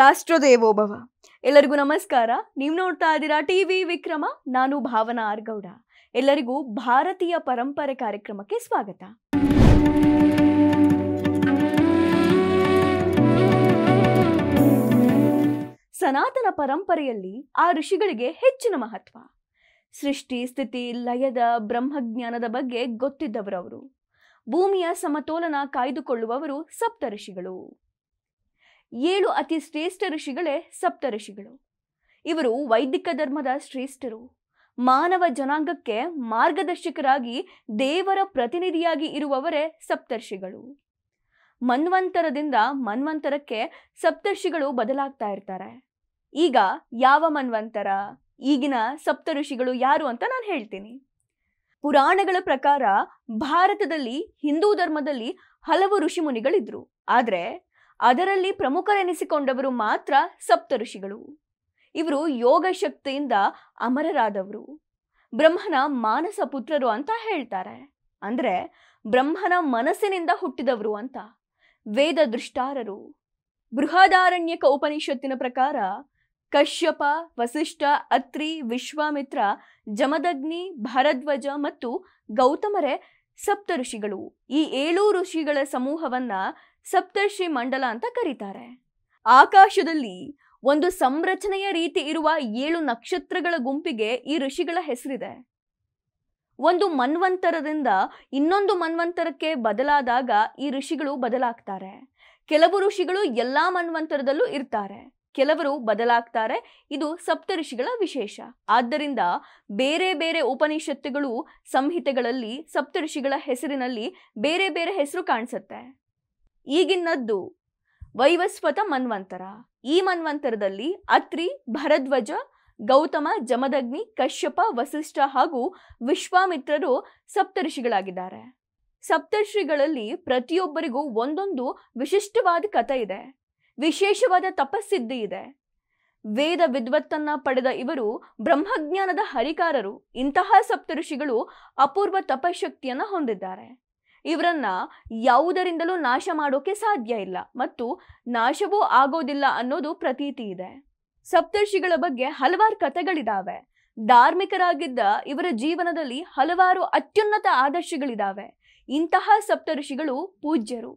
ರಾಷ್ಟ್ರದೇವೋಭವ ಎಲ್ಲರಿಗೂ ನಮಸ್ಕಾರ ನೀವು ನೋಡ್ತಾ ಇದ್ದೀರಾ ಟಿ ವಿ ವಿಕ್ರಮ ನಾನು ಭಾವನಾ ಆರ್ಗೌಡ ಎಲ್ಲರಿಗೂ ಭಾರತೀಯ ಪರಂಪರೆ ಕಾರ್ಯಕ್ರಮಕ್ಕೆ ಸ್ವಾಗತ ಸನಾತನ ಪರಂಪರೆಯಲ್ಲಿ ಆ ಋಷಿಗಳಿಗೆ ಹೆಚ್ಚಿನ ಮಹತ್ವ ಸೃಷ್ಟಿ ಸ್ಥಿತಿ ಲಯದ ಬ್ರಹ್ಮಜ್ಞಾನದ ಬಗ್ಗೆ ಗೊತ್ತಿದ್ದವರವರು ಭೂಮಿಯ ಸಮತೋಲನ ಕಾಯ್ದುಕೊಳ್ಳುವವರು ಸಪ್ತ ಋಷಿಗಳು ಏಳು ಅತಿ ಶ್ರೇಷ್ಠ ಋಷಿಗಳೇ ಸಪ್ತ ಋಷಿಗಳು ಇವರು ವೈದಿಕ ಧರ್ಮದ ಶ್ರೇಷ್ಠರು ಮಾನವ ಜನಾಂಗಕ್ಕೆ ಮಾರ್ಗದರ್ಶಕರಾಗಿ ದೇವರ ಪ್ರತಿನಿಧಿಯಾಗಿ ಇರುವವರೇ ಸಪ್ತರ್ಷಿಗಳು ಮನ್ವಂತರದಿಂದ ಮನ್ವಂತರಕ್ಕೆ ಸಪ್ತರ್ಷಿಗಳು ಬದಲಾಗ್ತಾ ಇರ್ತಾರೆ ಈಗ ಯಾವ ಮನ್ವಂತರ ಈಗಿನ ಸಪ್ತ ಋಷಿಗಳು ಯಾರು ಅಂತ ನಾನು ಹೇಳ್ತೀನಿ ಪುರಾಣಗಳ ಪ್ರಕಾರ ಭಾರತದಲ್ಲಿ ಹಿಂದೂ ಧರ್ಮದಲ್ಲಿ ಹಲವು ಮುನಿಗಳಿದ್ರು ಆದರೆ ಅದರಲ್ಲಿ ಪ್ರಮುಖರೆನಿಸಿಕೊಂಡವರು ಮಾತ್ರ ಸಪ್ತಋಷಿಗಳು ಇವರು ಯೋಗ ಶಕ್ತಿಯಿಂದ ಅಮರರಾದವರು ಬ್ರಹ್ಮನ ಮಾನಸ ಪುತ್ರರು ಅಂತ ಹೇಳ್ತಾರೆ ಅಂದ್ರೆ ಬ್ರಹ್ಮನ ಮನಸ್ಸಿನಿಂದ ಹುಟ್ಟಿದವರು ಅಂತ ವೇದ ದೃಷ್ಟಾರರು ಬೃಹದಾರಣ್ಯಕ ಉಪನಿಷತ್ತಿನ ಪ್ರಕಾರ ಕಶ್ಯಪ ವಸಿಷ್ಠ ಅತ್ರಿ ವಿಶ್ವಾಮಿತ್ರ ಜಮದಗ್ನಿ ಭರದ್ವಜ ಮತ್ತು ಗೌತಮರೇ ಸಪ್ತ ಋಷಿಗಳು ಈ ಏಳು ಋಷಿಗಳ ಸಮೂಹವನ್ನ ಸಪ್ತರ್ಷಿ ಮಂಡಲ ಅಂತ ಕರೀತಾರೆ ಆಕಾಶದಲ್ಲಿ ಒಂದು ಸಂರಚನೆಯ ರೀತಿ ಇರುವ ಏಳು ನಕ್ಷತ್ರಗಳ ಗುಂಪಿಗೆ ಈ ಋಷಿಗಳ ಹೆಸರಿದೆ ಒಂದು ಮನ್ವಂತರದಿಂದ ಇನ್ನೊಂದು ಮನ್ವಂತರಕ್ಕೆ ಬದಲಾದಾಗ ಈ ಋಷಿಗಳು ಬದಲಾಗ್ತಾರೆ ಕೆಲವು ಋಷಿಗಳು ಎಲ್ಲಾ ಮನ್ವಂತರದಲ್ಲೂ ಇರ್ತಾರೆ ಕೆಲವರು ಬದಲಾಗ್ತಾರೆ ಇದು ಸಪ್ತಋಷಿಗಳ ವಿಶೇಷ ಆದ್ದರಿಂದ ಬೇರೆ ಬೇರೆ ಉಪನಿಷತ್ತುಗಳು ಸಂಹಿತೆಗಳಲ್ಲಿ ಸಪ್ತಋಷಿಗಳ ಹೆಸರಿನಲ್ಲಿ ಬೇರೆ ಬೇರೆ ಹೆಸರು ಕಾಣಿಸುತ್ತೆ ಈಗಿನದ್ದು ವೈವಸ್ವತ ಮನ್ವಂತರ ಈ ಮನ್ವಂತರದಲ್ಲಿ ಅತ್ರಿ ಭರದ್ವಜ ಗೌತಮ ಜಮದಗ್ನಿ ಕಶ್ಯಪ ವಸಿಷ್ಠ ಹಾಗೂ ವಿಶ್ವಾಮಿತ್ರರು ಸಪ್ತಋಷಿಗಳಾಗಿದ್ದಾರೆ ಸಪ್ತರ್ಷಿಗಳಲ್ಲಿ ಪ್ರತಿಯೊಬ್ಬರಿಗೂ ಒಂದೊಂದು ವಿಶಿಷ್ಟವಾದ ಕಥೆ ಇದೆ ವಿಶೇಷವಾದ ತಪಸ್ಸಿದ್ಧಿ ಇದೆ ವೇದ ವಿದ್ವತ್ತನ್ನ ಪಡೆದ ಇವರು ಬ್ರಹ್ಮಜ್ಞಾನದ ಹರಿಕಾರರು ಇಂತಹ ಸಪ್ತಋಷಿಗಳು ಅಪೂರ್ವ ತಪಶಕ್ತಿಯನ್ನ ಹೊಂದಿದ್ದಾರೆ ಇವರನ್ನ ಯಾವುದರಿಂದಲೂ ನಾಶ ಮಾಡೋಕೆ ಸಾಧ್ಯ ಇಲ್ಲ ಮತ್ತು ನಾಶವೂ ಆಗೋದಿಲ್ಲ ಅನ್ನೋದು ಪ್ರತೀತಿ ಇದೆ ಸಪ್ತರ್ಷಿಗಳ ಬಗ್ಗೆ ಹಲವಾರು ಕಥೆಗಳಿದಾವೆ ಧಾರ್ಮಿಕರಾಗಿದ್ದ ಇವರ ಜೀವನದಲ್ಲಿ ಹಲವಾರು ಅತ್ಯುನ್ನತ ಆದರ್ಶಗಳಿದಾವೆ ಇಂತಹ ಸಪ್ತಋಷಿಗಳು ಪೂಜ್ಯರು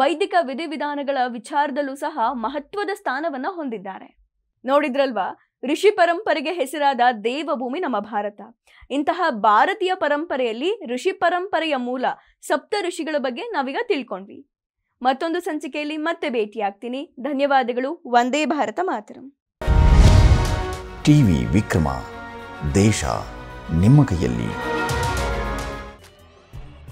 ವೈದಿಕ ವಿಧಿವಿಧಾನಗಳ ವಿಚಾರದಲ್ಲೂ ಸಹ ಮಹತ್ವದ ಸ್ಥಾನವನ್ನ ಹೊಂದಿದ್ದಾರೆ ನೋಡಿದ್ರಲ್ವಾ ಋಷಿ ಪರಂಪರೆಗೆ ಹೆಸರಾದ ದೇವಭೂಮಿ ನಮ್ಮ ಭಾರತ ಇಂತಹ ಭಾರತೀಯ ಪರಂಪರೆಯಲ್ಲಿ ಋಷಿ ಪರಂಪರೆಯ ಮೂಲ ಸಪ್ತ ಋಷಿಗಳ ಬಗ್ಗೆ ನಾವೀಗ ತಿಳ್ಕೊಂಡ್ವಿ ಮತ್ತೊಂದು ಸಂಚಿಕೆಯಲ್ಲಿ ಮತ್ತೆ ಭೇಟಿಯಾಗ್ತೀನಿ ಧನ್ಯವಾದಗಳು ಒಂದೇ ಭಾರತ ಮಾತ್ರ ಟಿವಿ ವಿಕ್ರಮ ದೇಶ ನಿಮ್ಮ ಕೈಯಲ್ಲಿ